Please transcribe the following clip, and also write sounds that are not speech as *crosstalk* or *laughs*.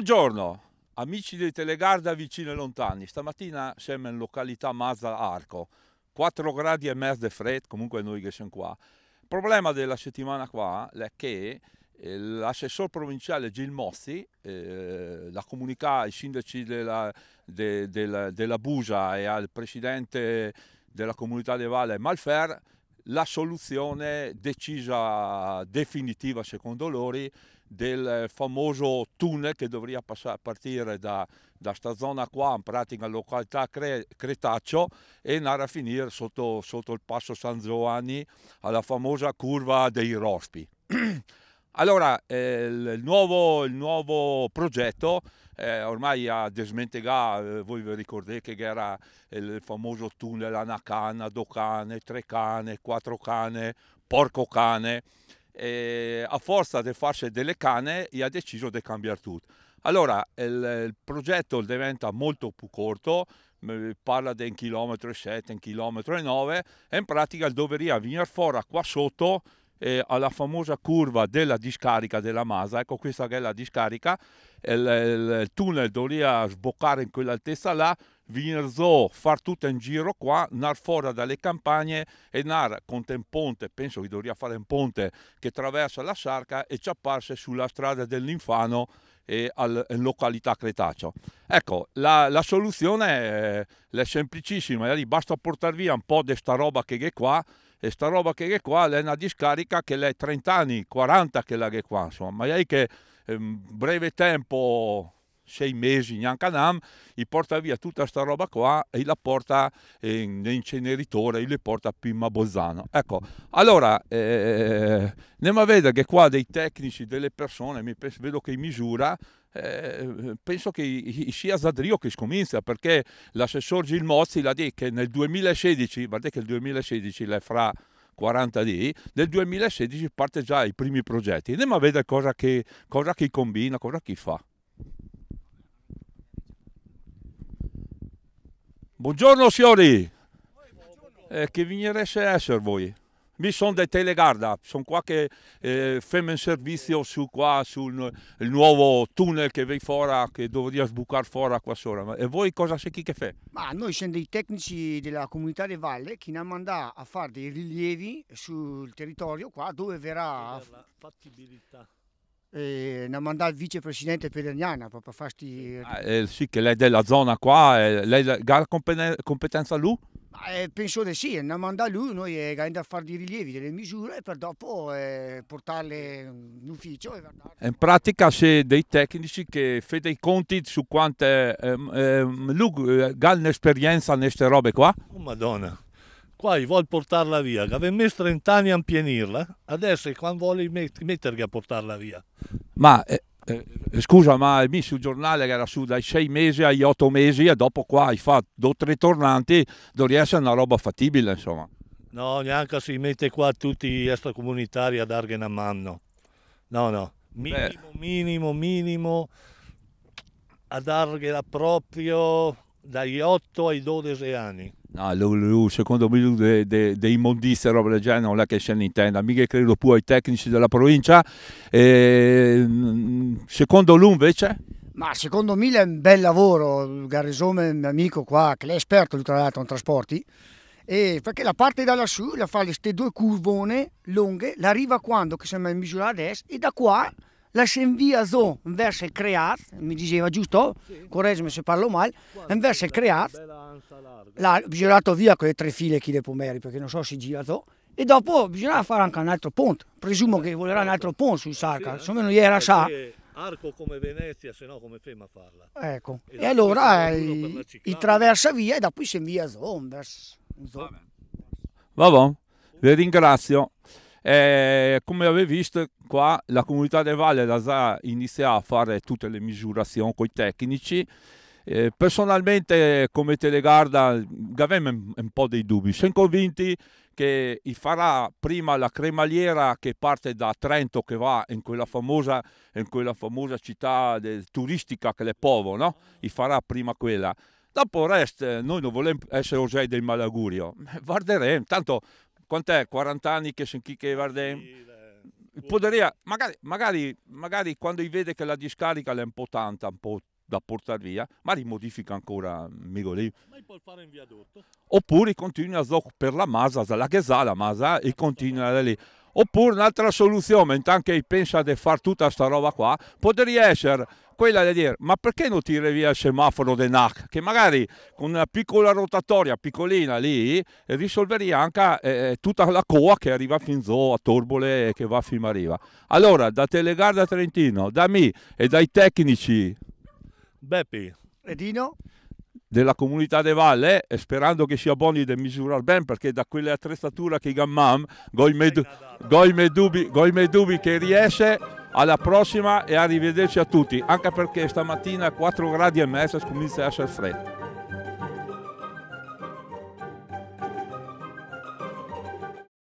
Buongiorno amici di Telegarda vicini e lontani, stamattina siamo in località Mazza Arco, 4 gradi e mezzo di freddo, comunque noi che siamo qua. Il problema della settimana qua eh, è che eh, l'assessore provinciale Gil Mozzi eh, la comunica ai sindaci della, de, della, della Busa e al presidente della comunità di Valle Malfer la soluzione decisa definitiva secondo loro del famoso tunnel che dovrebbe partire da, questa zona qua, in pratica località Cre Cretaccio e andare a finire sotto, sotto il passo San Giovanni alla famosa curva dei Rospi. *clears throat* Allora, eh, il, nuovo, il, nuovo, progetto eh, ormai a Desmentegà, eh, voi vi ricordate che era il famoso tunnel Anacana, Docane, Cane, Quattro Cane, Porco Cane. a forza di farsi delle cane, ha deciso di cambiare tutto. Allora, il, il progetto diventa molto più corto, parla di un chilometro e sette, un chilometro e nove, e in pratica dovrei venire fuori qua sotto eh, alla famosa curva della discarica della Masa, ecco questa che è la discarica, il, il, il tunnel doveva sboccare in quell'altezza là, Vinerzò far tutto in giro qua, nar fuori dalle campagne e nar con un ponte, penso che dovrebbe fare un ponte che attraversa la Sarca e ci apparse sulla strada dell'Infano e al, in eh, località Cretaceo. Ecco, la, la soluzione è, è semplicissima, basta portare via un po' di sta roba che è qua e sta roba che è qua è una discarica che è 30 anni, 40 che è qua, insomma, ma è che in ehm, breve tempo sei mesi in Yankanam, gli porta via tutta questa roba qua e la porta in eh, inceneritore, le porta a Pimma Bolzano. Ecco, allora, eh, ne ma vede che qua dei tecnici, delle persone, mi vedo che misura, eh, penso che sia Zadrio che scomincia perché l'assessor Mozzi l'ha detto che nel 2016, guardate che il 2016 l'è fra 40 D, nel 2016 parte già i primi progetti, andiamo a vedere cosa che, cosa che combina, cosa che fa. Buongiorno signori, eh, che vigneresse essere voi? Mi sono dei Telegarda, sono qua che eh, fermo in servizio su qua, sul nuovo tunnel che vei fuori, che dovrei sbucare fuori qua sopra. E voi cosa sei chi che fa? Ma noi siamo dei tecnici della comunità di Valle che hanno mandato a fare dei rilievi sul territorio qua dove verrà... La fattibilità e eh, ne ha mandato il vicepresidente Pedagnana proprio a farti... Eh, ah, eh, sì, che lei è della zona qua, eh, lei ha competenza lui? Eh, penso di sì, ne ha lui, noi eh, andiamo a fare dei rilievi, delle misure per dopo portarle in ufficio. in pratica c'è dei tecnici che fanno i conti su quante... Ehm, ehm, lui ha un'esperienza in queste robe qua? Oh, madonna! Qua vuol portarla via, che aveva messo 30 anni a pienirla, adesso è quando vuole mettergli a portarla via. Ma eh, eh, scusa, ma hai mi il giornale che era su dai 6 mesi agli 8 mesi e dopo qua hai fatto tre tornanti, dovrebbe essere una roba fattibile, insomma. No, neanche si mette qua tutti gli extracomunitari a dargli una mano. No, no, minimo, Beh. minimo, minimo a dargliela proprio dagli 8 ai 12 anni. No, lui, lui, secondo me dei de, de immondizie roba del genere non è che se ne intenda, mica credo più ai tecnici della provincia. E, mm, secondo lui invece? Ma secondo me è un bel lavoro, Garrisome, mio amico qua, che è esperto lui tra l'altro in trasporti, e perché la parte da lassù la fa queste due curvone lunghe, la quando, che in misura adesso, e da qua la si invia verso il creat, mi diceva giusto, sì. correggimi se parlo male, verso il Creaz, l'ha girato via quelle tre file chi le pomeri perché non so se girato e dopo bisognava fare anche un altro ponte presumo eh, che volerà un certo. altro ponte sul Sarca insomma non era sa eh, arco come Venezia se no come fema farla ecco e, e allora i, i traversa via e da qui si invia Zombers Vabbè. Vabbè, vi ringrazio eh, come avete visto qua la comunità del Valle già iniziato a fare tutte le misurazioni con i tecnici eh, personalmente come Telegarda Gavem è un po' dei dubbi, siamo convinti che farà prima la cremaliera che parte da Trento che va in quella famosa, in quella famosa città de, turistica che è Povo, no? farà prima quella. Dopo il resto, eh, noi non vogliamo essere osei del malagurio, guarderemo, *laughs* tanto quant'è 40 anni che senti che guardiamo? Poderia, magari, magari, magari quando vede che la discarica è un po' tanta, un po' da portare via, ma rimodifica ancora Migoli. Oppure continua a giocare per la Masa, la che sa la Masa eh, e continua da lì. Oppure un'altra soluzione, intanto che pensa di fare tutta questa roba qua, potrebbe essere quella di dire ma perché non tiri via il semaforo del NAC? Che magari con una piccola rotatoria, piccolina lì, risolveria anche eh, eh tutta la coa che arriva fin zoo a Torbole e che va fino a Riva. Allora, da Telegarda Trentino, da me e dai tecnici Beppi. E Dino? della comunità de Valle e eh, sperando che sia buoni da misurare bene perché da quelle attrezzature che gammam goi me, dubbi, dubbi che riesce alla prossima e arrivederci a tutti anche perché stamattina a 4 gradi e mezzo comincia a essere freddo